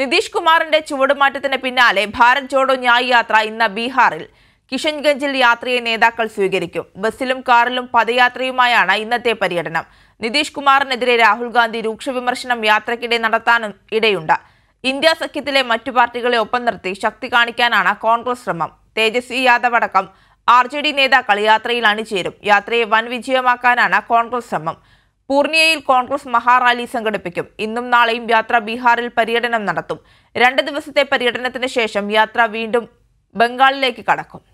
നിതീഷ് കുമാറിന്റെ ചുവടുമാറ്റത്തിന് പിന്നാലെ ഭാരത് ജോഡോ ന്യായ് യാത്ര ഇന്ന് ബീഹാറിൽ കിഷൻഗഞ്ചിൽ യാത്രയെ നേതാക്കൾ സ്വീകരിക്കും ബസ്സിലും കാറിലും പദയാത്രയുമായാണ് ഇന്നത്തെ പര്യടനം നിതീഷ് കുമാറിനെതിരെ രാഹുൽ ഗാന്ധി രൂക്ഷ വിമർശനം യാത്രയ്ക്കിടെ നടത്താനും ഇടയുണ്ട് ഇന്ത്യ സഖ്യത്തിലെ മറ്റു പാർട്ടികളെ ഒപ്പം നിർത്തി ശക്തി കാണിക്കാനാണ് കോൺഗ്രസ് ശ്രമം തേജസ്വി യാദവ് അടക്കം ആർ നേതാക്കൾ യാത്രയിൽ അണിചേരും യാത്രയെ വൻ വിജയമാക്കാനാണ് കോൺഗ്രസ് ശ്രമം പൂർണിയയിൽ കോൺഗ്രസ് മഹാറാലി സംഘടിപ്പിക്കും ഇന്നും നാളെയും യാത്ര ബീഹാറിൽ പര്യടനം നടത്തും രണ്ട് ദിവസത്തെ പര്യടനത്തിന് ശേഷം യാത്ര വീണ്ടും ബംഗാളിലേക്ക് കടക്കും